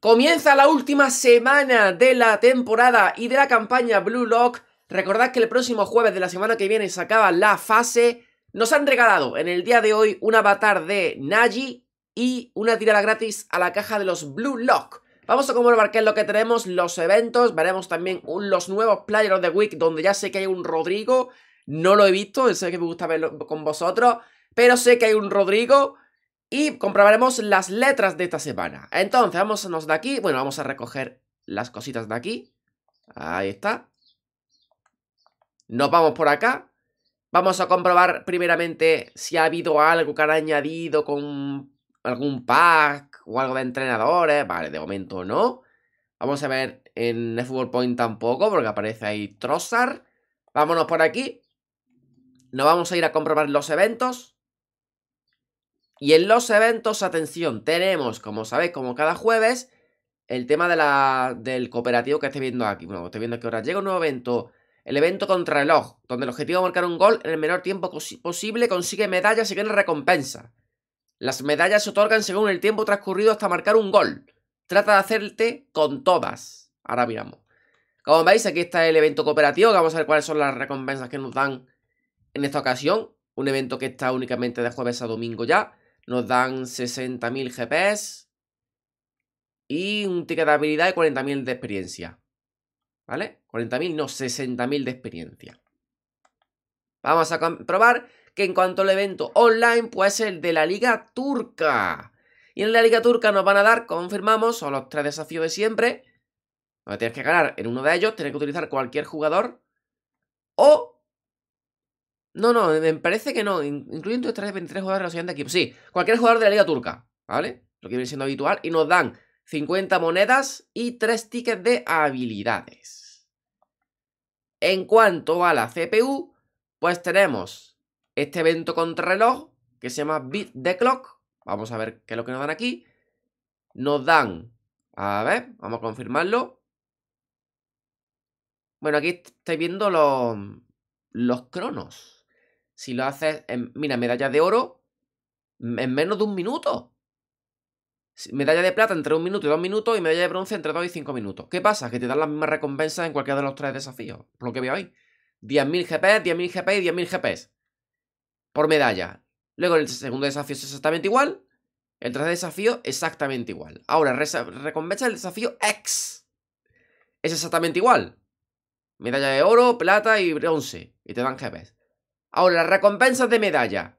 Comienza la última semana de la temporada y de la campaña Blue Lock. Recordad que el próximo jueves de la semana que viene se acaba la fase. Nos han regalado en el día de hoy un avatar de Naji y una tirada gratis a la caja de los Blue Lock. Vamos a comprobar qué es lo que tenemos, los eventos, veremos también los nuevos Players of the Week, donde ya sé que hay un Rodrigo, no lo he visto, sé que me gusta verlo con vosotros, pero sé que hay un Rodrigo, y comprobaremos las letras de esta semana. Entonces, vámonos de aquí. Bueno, vamos a recoger las cositas de aquí. Ahí está. Nos vamos por acá. Vamos a comprobar primeramente si ha habido algo que han añadido con algún pack o algo de entrenadores. Vale, de momento no. Vamos a ver en el Football Point tampoco porque aparece ahí Trossard. Vámonos por aquí. Nos vamos a ir a comprobar los eventos. Y en los eventos, atención, tenemos, como sabéis, como cada jueves, el tema de la, del cooperativo que esté viendo aquí. Bueno, estoy viendo que ahora llega un nuevo evento, el evento contra reloj, donde el objetivo es marcar un gol en el menor tiempo posible, consigue medallas y gana recompensa. Las medallas se otorgan según el tiempo transcurrido hasta marcar un gol. Trata de hacerte con todas. Ahora miramos. Como veis, aquí está el evento cooperativo, vamos a ver cuáles son las recompensas que nos dan en esta ocasión. Un evento que está únicamente de jueves a domingo ya nos dan 60.000 GPS y un ticket de habilidad de 40.000 de experiencia. ¿Vale? 40.000, no, 60.000 de experiencia. Vamos a comprobar que en cuanto al evento online, pues el de la Liga Turca. Y en la Liga Turca nos van a dar, confirmamos, son los tres desafíos de siempre. tienes que ganar en uno de ellos, tienes que utilizar cualquier jugador. O no, no, me parece que no. Incluyen tres 23 jugadores relacionados de equipo. Sí, cualquier jugador de la Liga Turca, ¿vale? Lo que viene siendo habitual. Y nos dan 50 monedas y 3 tickets de habilidades. En cuanto a la CPU, pues tenemos este evento reloj que se llama Beat the Clock. Vamos a ver qué es lo que nos dan aquí. Nos dan, a ver, vamos a confirmarlo. Bueno, aquí estáis viendo los, los cronos. Si lo haces, en, mira, medalla de oro mm, en menos de un minuto. Medalla de plata entre un minuto y dos minutos y medalla de bronce entre dos y cinco minutos. ¿Qué pasa? Que te dan las mismas recompensas en cualquiera de los tres desafíos, por lo que veo ahí. 10.000 GP, 10.000 GP y 10.000 GP por medalla. Luego el segundo desafío es exactamente igual. El tercer desafío exactamente igual. Ahora, recompensa el desafío X. Es exactamente igual. Medalla de oro, plata y bronce. Y te dan GPs. Ahora, recompensas de medalla.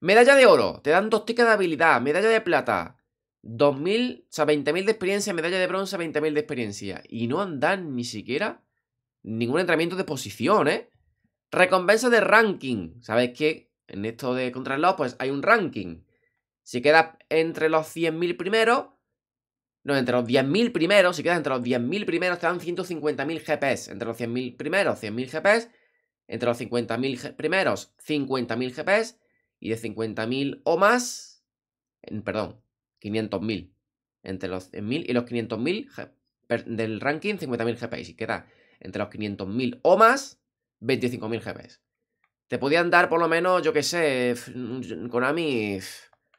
Medalla de oro, te dan dos tickets de habilidad, medalla de plata, 2.000, o sea, 20.000 de experiencia, medalla de bronce, 20.000 de experiencia. Y no andan ni siquiera ningún entrenamiento de posición, ¿eh? Recompensa de ranking. sabes que en esto de contrarreloj, pues hay un ranking. Si quedas entre los 100.000 primeros, no, entre los 10.000 primeros, si quedas entre los 10.000 primeros, te dan 150.000 GPS. Entre los 100.000 primeros, 100.000 GPS entre los 50.000 primeros 50.000 GPs y de 50.000 o más, en, perdón, 500.000. Entre los 1.000 y los 500.000 del ranking 50.000 GPs y queda entre los 500.000 o más 25.000 GPs. Te podían dar por lo menos, yo qué sé, con mm, Ami,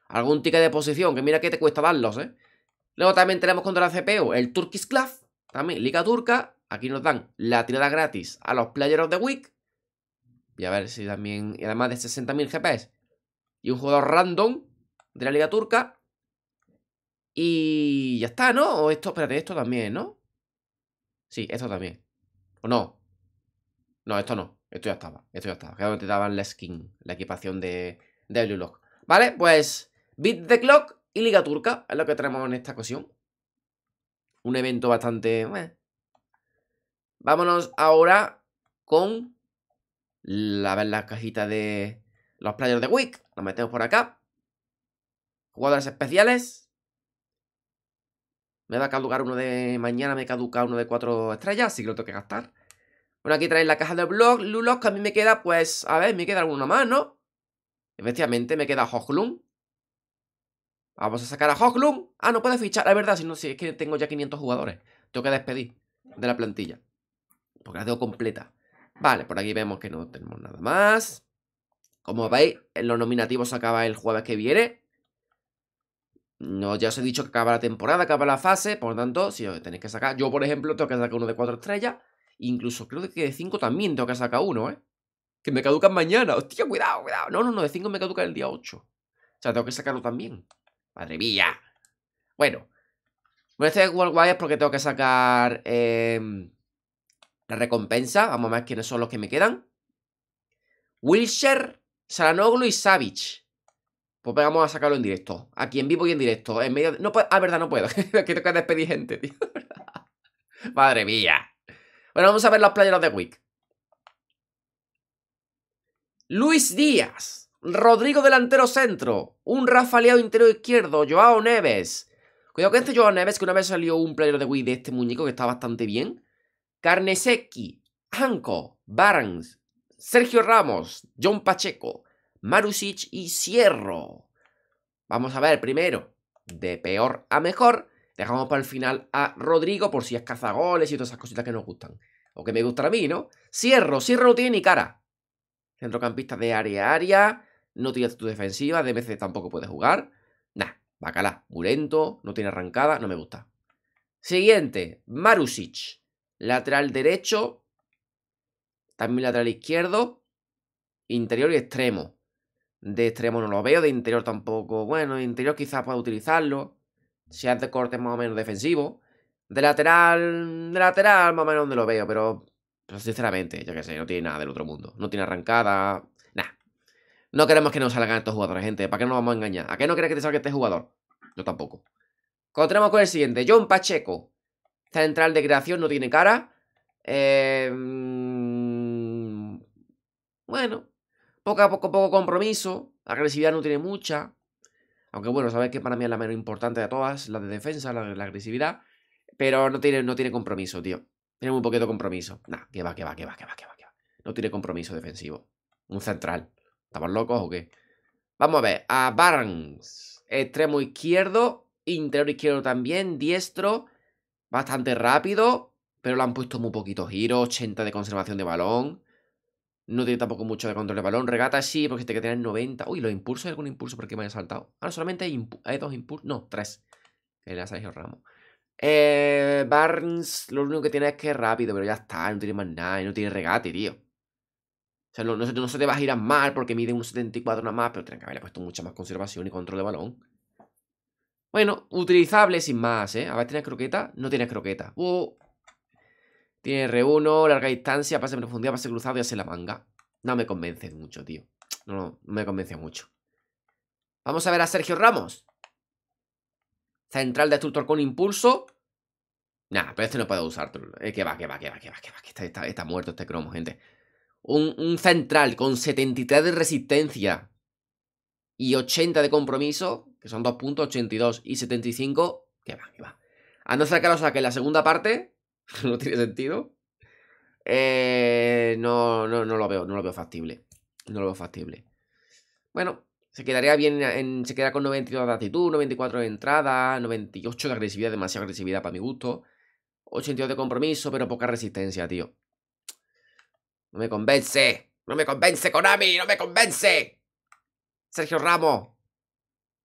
algún ticket de posición, que mira que te cuesta darlos, ¿eh? Luego también tenemos contra la CPU el Turkish Club, también Liga Turca. Aquí nos dan la tirada gratis a los Players of the Week. Y a ver si también. Y además de 60.000 GPS. Y un jugador random de la Liga Turca. Y ya está, ¿no? O esto, espérate, esto también, ¿no? Sí, esto también. ¿O no? No, esto no. Esto ya estaba. Esto ya estaba. Que no te daban la skin, la equipación de, de Lock. Vale, pues. Beat the Clock y Liga Turca es lo que tenemos en esta ocasión. Un evento bastante. Bueno. Vámonos ahora con a ver la cajita de los players de Wick. la metemos por acá. Jugadores especiales. Me va a caducar uno de mañana, me caduca uno de cuatro estrellas, así que lo tengo que gastar. Bueno, aquí traéis la caja de blog, Lulos, que a mí me queda, pues, a ver, me queda alguno más, ¿no? Efectivamente, me queda Hochlum. Vamos a sacar a Hochlum. Ah, no puede fichar, la verdad, si no, si es que tengo ya 500 jugadores. Tengo que despedir de la plantilla. Porque la tengo completa. Vale, por aquí vemos que no tenemos nada más. Como veis, en los nominativos acaba el jueves que viene. No, ya os he dicho que acaba la temporada, acaba la fase, por lo tanto, si os tenéis que sacar... Yo, por ejemplo, tengo que sacar uno de cuatro estrellas. Incluso creo que de cinco también tengo que sacar uno, ¿eh? Que me caducan mañana. Hostia, cuidado, cuidado. No, no, no, de cinco me caducan el día 8. O sea, tengo que sacarlo también. Madre mía. Bueno. Bueno, este es porque tengo que sacar... Em, recompensa, vamos a ver quiénes son los que me quedan. Wilshire, Saranoglu y Savage. Pues vamos a sacarlo en directo. Aquí en vivo y en directo. En medio no Ah, verdad, no puedo. Aquí tengo que despedir gente, tío. Madre mía. Bueno, vamos a ver los playeros de Wick. Luis Díaz. Rodrigo delantero centro. Un Rafa intero interior izquierdo. Joao Neves. Cuidado que este Joao Neves, que una vez salió un player de Wii de este muñeco que está bastante bien. Carnesecchi, Anko, Barnes, Sergio Ramos, John Pacheco, Marusic y Cierro. Vamos a ver primero, de peor a mejor. Dejamos para el final a Rodrigo por si es cazagoles y todas esas cositas que nos gustan. O que me gustan a mí, ¿no? Cierro, Cierro no tiene ni cara. Centrocampista de área a área. No tiene actitud defensiva. de veces tampoco puede jugar. Nah, bacalá. lento, No tiene arrancada. No me gusta. Siguiente. Marusic lateral derecho, también lateral izquierdo, interior y extremo. De extremo no lo veo, de interior tampoco. Bueno, interior quizás pueda utilizarlo, si hace de corte más o menos defensivo. De lateral, de lateral más o menos donde lo veo, pero, sinceramente, ya que sé, no tiene nada del otro mundo. No tiene arrancada, nada. No queremos que nos salgan estos jugadores, gente. ¿Para qué nos vamos a engañar? ¿A qué no crees que te salga este jugador? Yo tampoco. Contremos con el siguiente, John Pacheco. Central de creación no tiene cara. Em, bueno, poco a poco, poco compromiso. agresividad no tiene mucha. Aunque bueno, sabéis que para mí es la menos importante de todas, la de defensa, la, la agresividad. Pero no tiene, no tiene compromiso, tío. Tiene muy poquito compromiso. Nada, que va, que va, que va, que va, que va, que va. No tiene compromiso defensivo. Un central. ¿Estamos locos o qué? Vamos a ver. A Barnes. Extremo izquierdo. Interior izquierdo también. Diestro bastante rápido, pero lo han puesto muy poquito giro. 80 de conservación de balón. No tiene tampoco mucho de control de balón. Regata sí, porque tiene que tener 90. Uy, los impulsos, algún impulso porque me haya saltado? Ah, solamente hay, dos impulsos. No, tres. Que le Sergio Ramos. Eh, Barnes, lo único que tiene es que es rápido, pero ya está, no tiene más nada, y no tiene regate, tío. O sea, no, se te va a girar mal porque mide un 74 nada más, pero tienen que haberle puesto mucha más conservación y control de balón. Bueno, utilizable sin más, ¿eh? A ver, ¿tienes croqueta? No tienes croqueta. Uh. Tiene R1, larga distancia, pase profundidad, pase cruzado y hace la manga. No me convence mucho, tío. No, me convence mucho. Vamos a ver a Sergio Ramos. Central destructor con impulso. Nah, pero este no puedo usar. Eh, que va, que va, que va, que va, que va. está, muerto este cromo, gente. Un, un central con 73 de resistencia y 80 de compromiso, que son 2 puntos, 82 y 75, que va, que va. A no ser que la segunda parte, no tiene sentido. Eh, no, no, no lo veo, no lo veo factible. No lo veo factible. Bueno, se quedaría bien, en, se queda con 92 de actitud, 94 de entrada, 98 de agresividad, demasiada agresividad para mi gusto. 82 de compromiso, pero poca resistencia, tío. No me convence. No me convence, Konami, no me convence. Sergio Ramos.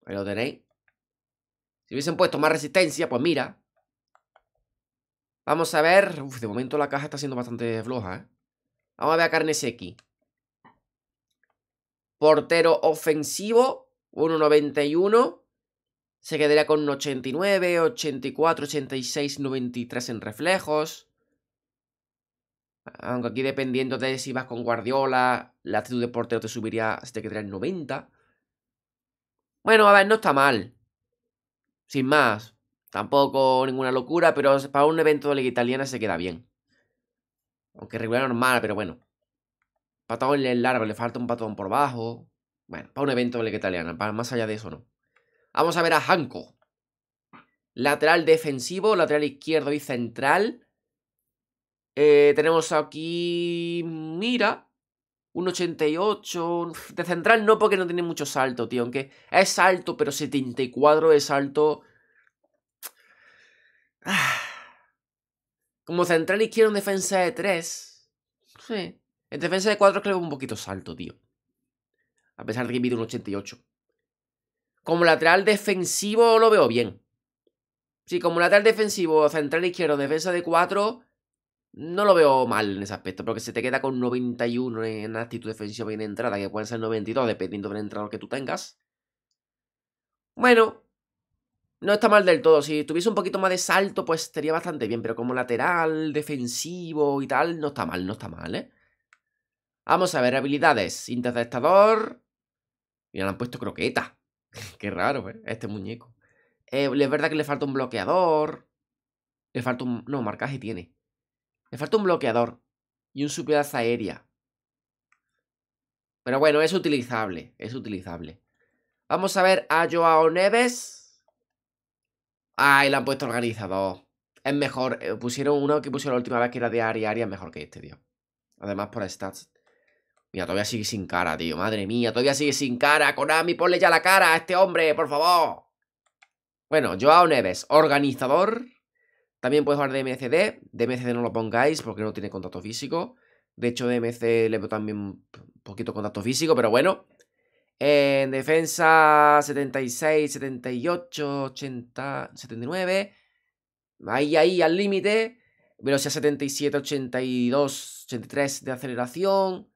Ahí lo tenéis. Si hubiesen puesto más resistencia, pues mira. Vamos a ver. Uf, de momento la caja está siendo bastante floja, ¿eh? Vamos a ver a Carnesecchi. Portero ofensivo. 1.91. Se quedaría con 89, 84, 86, 93 en reflejos. Aunque aquí dependiendo de si vas con Guardiola, la actitud de portero te subiría, se te quedaría en 90. Bueno, a ver, no está mal. Sin más. Tampoco ninguna locura, pero para un evento de Liga Italiana se queda bien. Aunque regular normal, pero bueno. Patón en el largo, le falta un patón por bajo. Bueno, para un evento de Liga Italiana, para más allá de eso no. Vamos a ver a Hanco, Lateral defensivo, lateral izquierdo y central. Eh, tenemos aquí. Mira un 88. De central no, porque no tiene mucho salto, tío. Aunque es alto, pero 74 es salto. Como central izquierdo en defensa de 3. Sí. En defensa de 4 creo que un poquito salto, tío. A pesar de que mide un 88. Como lateral defensivo lo veo bien. Sí, como lateral defensivo, central izquierdo, defensa de 4 no lo veo mal en ese aspecto, porque se te queda con 91 en actitud defensiva y en entrada, que puede ser 92 dependiendo del entrada que tú tengas. Bueno, no está mal del todo. Si tuviese un poquito más de salto, pues estaría bastante bien, pero como lateral, defensivo y tal, no está mal, no está mal, ¿eh? Vamos a ver, habilidades. Interceptador. Mira, le han puesto croqueta. Qué raro, ¿eh? Este muñeco. Eh, es verdad que le falta un bloqueador. Le falta un... No, marcaje tiene. Me falta un bloqueador y un superioridad aérea. Pero bueno, es utilizable, es utilizable. Vamos a ver a Joao Neves. Ay, le han puesto organizador. Es mejor, eh, pusieron uno que pusieron la última vez que era de área, área es mejor que este, tío. Además por stats. Mira, todavía sigue sin cara, tío. Madre mía, todavía sigue sin cara. Konami, ponle ya la cara a este hombre, por favor. Bueno, Joao Neves, organizador. También puedes jugar DMCD. DMCD no lo pongáis porque no tiene contacto físico. De hecho, DMC le veo también un poquito contacto físico, pero bueno. En defensa 76, 78, 80, 79. Ahí, ahí, al límite. Velocidad 77, 82, 83 de aceleración.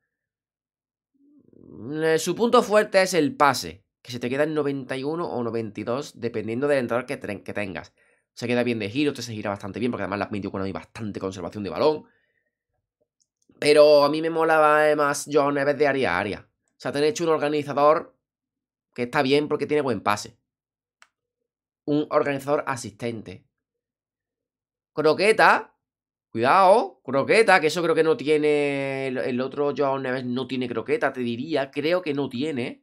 Eh, su punto fuerte es el pase, que se te queda en 91 o 92, dependiendo del entrenador que, que tengas. Se queda bien de giro, este se gira bastante bien, porque además las metió con hay bastante conservación de balón. Pero a mí me molaba más John Neves de área a área. O sea, tener hecho un organizador que está bien porque tiene buen pase. Un organizador asistente. Croqueta. Cuidado, croqueta, que eso creo que no tiene. El otro John Neves no tiene croqueta, te diría. Creo que no tiene.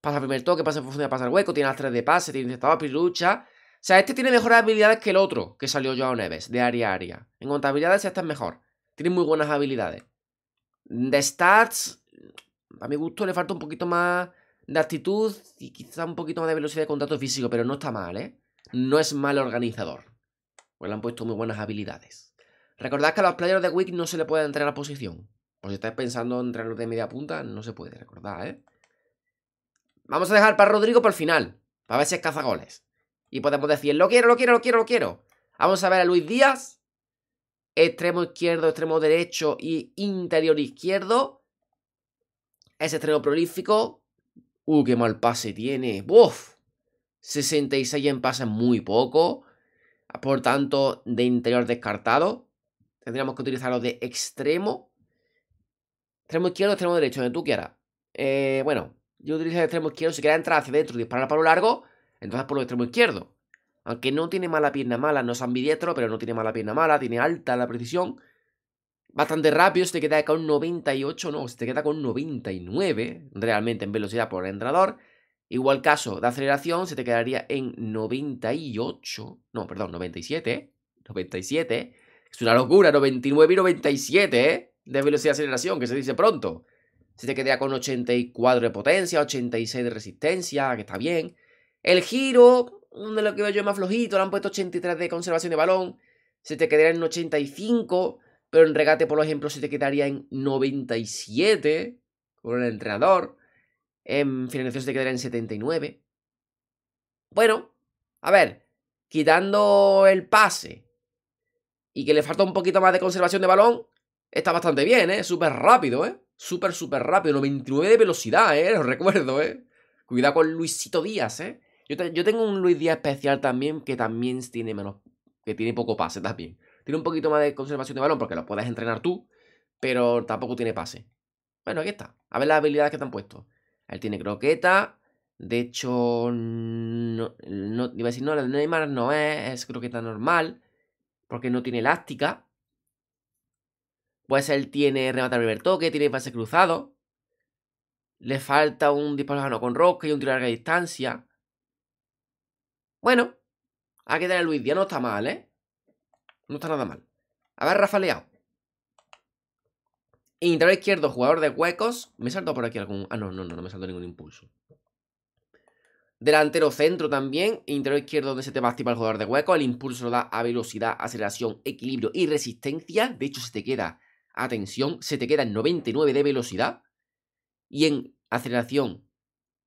Pasa el primer toque, pasa en función de pasar hueco, tiene las tres de pase, tiene estado lucha o sea, este tiene mejores habilidades que el otro que salió Joao Neves, de área a área. En cuanto a habilidades, mejor. Tiene muy buenas habilidades. De stats, a mi gusto le falta un poquito más de actitud y quizá un poquito más de velocidad de contacto físico, pero no está mal, ¿eh? No es mal organizador. Pues le han puesto muy buenas habilidades. Recordad que a los players de Wick no se le puede entrar a posición. Pues si estáis pensando en entrarlos de media punta, no se puede, recordad, ¿eh? Vamos a dejar para Rodrigo por el final, para ver si es cazagoles y podemos decir, lo quiero, lo quiero, lo quiero, lo quiero. Vamos a ver a Luis Díaz, extremo izquierdo, extremo derecho y interior izquierdo. Ese extremo prolífico. Uh, qué mal pase tiene. ¡Buf! 66 en pases, muy poco. Por tanto, de interior descartado. Tendríamos que utilizarlo de extremo. Extremo izquierdo, extremo derecho, donde tú quieras. Eh, bueno, yo utilizo el extremo izquierdo. Si quieres entrar hacia adentro y disparar para lo largo, entonces por el extremo izquierdo. Aunque no tiene mala pierna mala, no es ambidiestro, pero no tiene mala pierna mala, tiene alta la precisión. Bastante rápido, se te queda con 98, no, se te queda con 99 realmente en velocidad por entrador. Igual caso de aceleración, se te quedaría en 98, no, perdón, 97, 97. Es una locura, 99 y 97 ¿eh? de velocidad de aceleración, que se dice pronto. Se te quedaría con 84 de potencia, 86 de resistencia, que está bien. El giro, de lo que veo yo más flojito, le han puesto 83 de conservación de balón, se te quedaría en 85, pero en regate, por ejemplo, se te quedaría en 97 con el entrenador, en finalización se te quedaría en 79. Bueno, a ver, quitando el pase y que le falta un poquito más de conservación de balón, está bastante bien, ¿eh? Súper rápido, ¿eh? Súper, súper rápido. 99 de velocidad, ¿eh? Lo recuerdo, ¿eh? Cuidado con Luisito Díaz, ¿eh? Yo, tengo un Luis Díaz especial también que también tiene menos. que tiene poco pase también. Tiene un poquito más de conservación de balón porque lo puedes entrenar tú, pero tampoco tiene pase. Bueno, aquí está. A ver las habilidades que te han puesto. Él tiene croqueta. De hecho, no, no iba a decir, no, la de Neymar no es, es croqueta normal. Porque no tiene elástica. Pues él tiene rematar primer toque, tiene pase cruzado. Le falta un disparo con roca y un tiro a larga distancia. Bueno, ¿a que tener Luis Díaz, no está mal, ¿eh? No está nada mal. A ver, rafaleado. Interior izquierdo, jugador de huecos. Me salto por aquí algún. Ah, no, no, no, no me salto ningún impulso. Delantero centro también. Interior izquierdo donde se te va a activar el jugador de huecos. El impulso lo da a velocidad, aceleración, equilibrio y resistencia. De hecho, se te queda, atención, se te queda en 99 de velocidad. Y en aceleración,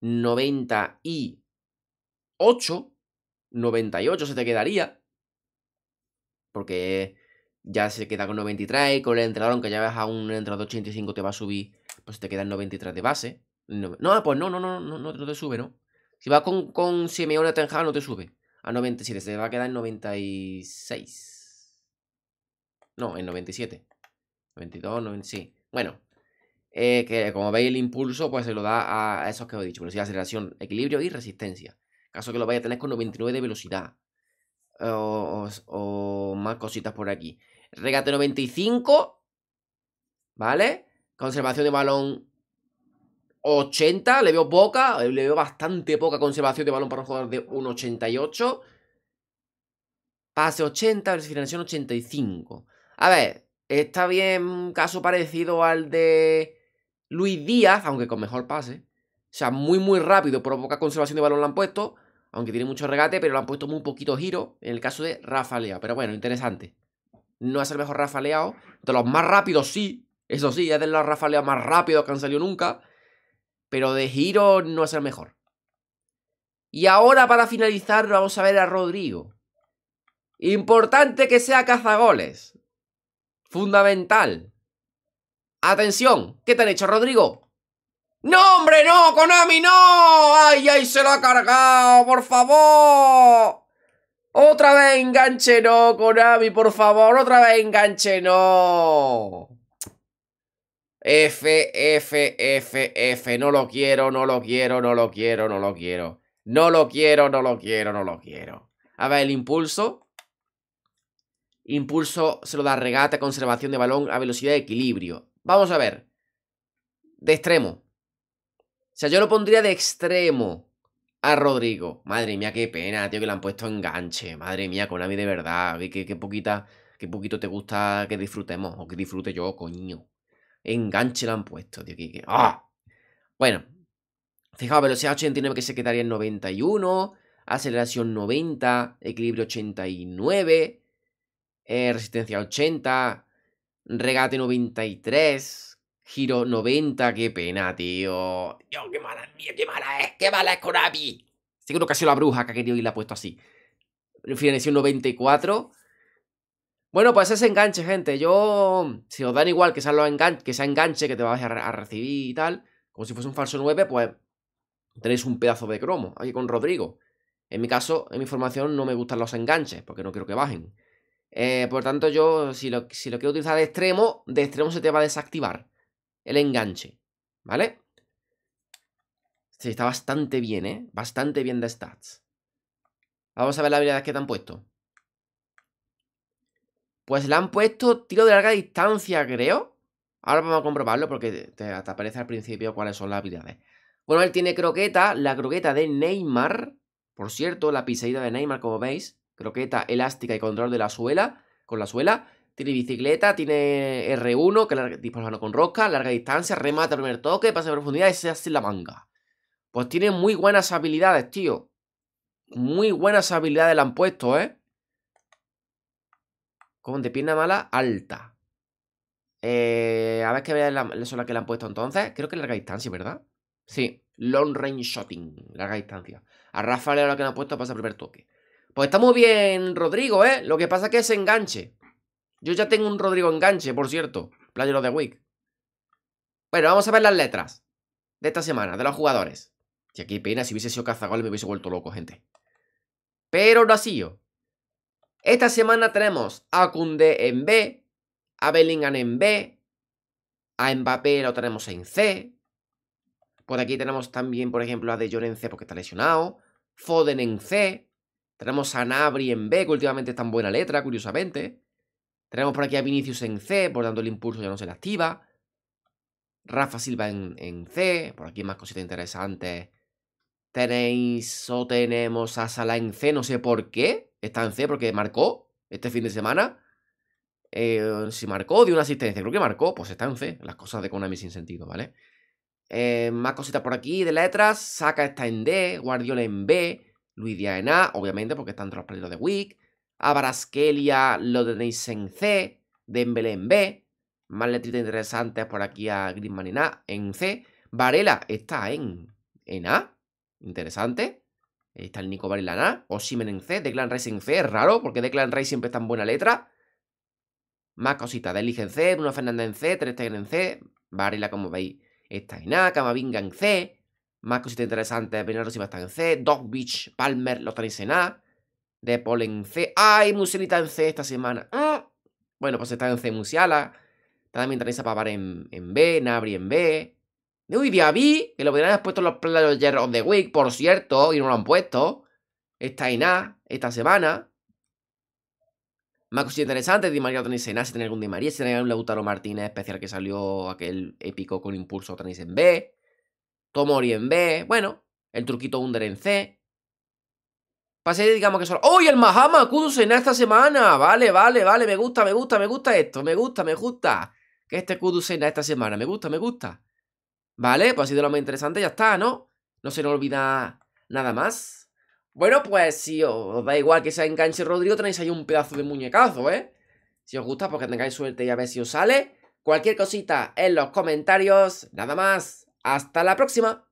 y 98. 98 se te quedaría. Porque ya se queda con 93 y con el entrenador, aunque ya veas a un entrenador 85 te va a subir, pues te queda en 93 de base. No, ah, pues no, no, no, no, te sube, ¿no? Si vas con, con Simeone Tenjado no te sube. A 97, se te va a quedar en 96. No, en 97. 92, 90, sí. Bueno, eh, que como veis el impulso pues se lo da a esos que os he dicho. Velocidad, aceleración, equilibrio y resistencia. Caso que lo vaya a tener con 99 de velocidad. O, más cositas por aquí. Regate 95. ¿Vale? Conservación de balón 80. Le veo poca. Le veo bastante poca conservación de balón para un jugador de 1,88. Pase 80. Financiación 85. A ver. Está bien un caso parecido al de Luis Díaz, aunque con mejor pase. O sea, muy, muy rápido, Pero poca conservación de balón la han puesto. Aunque tiene mucho regate, pero lo han puesto muy poquito giro en el caso de Rafa Pero bueno, interesante. No es el mejor Rafa De los más rápidos sí. Eso sí, es de los Rafa más rápidos que han salido nunca. Pero de giro no es el mejor. Y ahora para finalizar vamos a ver a Rodrigo. Importante que sea cazagoles. Fundamental. Atención, ¿qué te han hecho Rodrigo? ¡No, hombre, no! ¡Konami, no! ¡Ay, ay, se lo ha cargado! ¡Por favor! ¡Otra vez enganche no, Konami, por favor! ¡Otra vez enganche no! F, F, F, F. No lo quiero, no lo quiero, no lo quiero, no lo quiero. No lo quiero, no lo quiero, no lo quiero. A ver, el impulso. Impulso se lo da regata, conservación de balón a velocidad de equilibrio. Vamos a ver. De extremo. O sea, yo lo pondría de extremo a Rodrigo. Madre mía, qué pena, tío, que le han puesto enganche. Madre mía, Konami de verdad. Qué, qué poquita, qué poquito te gusta que disfrutemos o que disfrute yo, coño. Enganche le han puesto, tío. ¡Ah! Bueno, fijaos, velocidad 89 que se quedaría en 91, aceleración 90, equilibrio 89, eh, resistencia 80, regate 93. Giro 90, qué pena, tío. Dios, qué mala, mía. qué mala es, qué mala es Konami. Seguro que ha sido la bruja que ha querido y la ha puesto así. un 94. Bueno, pues ese enganche, gente. Yo, si os dan igual que sea, el que sea enganche, que te vas a, recibir y tal, como si fuese un falso 9, pues tenéis un pedazo de cromo aquí con Rodrigo. En mi caso, en mi formación no me gustan los enganches, porque no quiero que bajen. Eh, por tanto, yo, si si lo quiero utilizar de extremo, de extremo se te va a desactivar el enganche, ¿vale? Sí, está bastante bien, ¿eh? Bastante bien de stats. Vamos a ver las habilidades que te han puesto. Pues la han puesto tiro de larga distancia, creo. Ahora vamos a comprobarlo porque te, aparece al principio cuáles son las habilidades. Bueno, él tiene croqueta, la croqueta de Neymar. Por cierto, la pisadita de Neymar, como veis. Croqueta elástica y control de la suela, con la suela. Tiene bicicleta, tiene R1, que dispara con roca larga distancia, remata primer toque, pasa de profundidad y se hace la manga. Pues tiene muy buenas habilidades, tío. Muy buenas habilidades le han puesto, ¿eh? Con de pierna mala, alta. Eh, a ver qué la las que le han puesto entonces. Creo que larga distancia, ¿verdad? Sí, long range shooting, larga distancia. A Rafa le lo que le han puesto pasa primer toque. Pues está muy bien, Rodrigo, ¿eh? Lo que pasa es que se enganche. Yo ya tengo un Rodrigo Enganche, por cierto, Player of the Week. Bueno, vamos a ver las letras de esta semana, de los jugadores. Y aquí pena, si hubiese sido Cazagol me hubiese vuelto loco, gente. Pero no ha sido. Esta semana tenemos a Kunde en B, a Bellingham en B, a Mbappé lo tenemos en C. Por aquí tenemos también, por ejemplo, a De Jong en C porque está lesionado. Foden en C. Tenemos a Nabri en B, que últimamente es tan buena letra, curiosamente. Tenemos por aquí a Vinicius en C, por tanto el impulso ya no se le activa. Rafa Silva en, C, por aquí más cositas interesantes. Tenéis o tenemos a Salah en C, no sé por qué. Está en C porque marcó este fin de semana. Eh, si marcó, dio una asistencia. Creo que marcó, pues está en C. Las cosas de Konami sin sentido, ¿vale? Eh, más cositas por aquí de letras. Saca está en D, Guardiola en B, Luis Díaz en A, obviamente porque están entre los partidos de Wick. A Baraskelia lo tenéis en C, Dembélé en B, más letritas interesantes por aquí a Griezmann en A, en C, Varela está en, en A, interesante, está el Nico Varela en A, Osimen en C, Declan Rice en C, es raro porque Declan Rice siempre está en buena letra, más cositas, Delig en C, Bruno Fernández en C, Ter Stegen en C, Varela como veis está en A, Camavinga en C, más cositas interesantes, Bernardo Silva está en C, Dog Beach, Palmer lo tenéis en A, de Paul en C. ¡Ay, Musialita en C esta semana! ¡Ah! Bueno, pues está en C Musiala. Está también a Papar en, en B, Nabri en B. Uy, Diaby, que lo hubieran puesto los Players of the Week, por cierto, y no lo han puesto. Está en A esta semana. Más cosas interesantes, Di María tenéis en A, si tenéis algún Di María, si tenéis algún Lautaro Martínez especial que salió aquel épico con impulso, tenéis en B. Tomori en B, bueno, el truquito Under en C. Pase digamos que solo. ¡Oh, el Mahama! en esta semana! Vale, vale, vale. Me gusta, me gusta, me gusta esto. Me gusta, me gusta. Que este Kudusena esta semana. Me gusta, me gusta. Vale, pues ha sido lo más interesante. Ya está, ¿no? No se nos olvida nada más. Bueno, pues si os da igual que sea enganche Rodrigo, tenéis ahí un pedazo de muñecazo, ¿eh? Si os gusta, porque pues tengáis suerte y a ver si os sale. Cualquier cosita en los comentarios. Nada más. Hasta la próxima.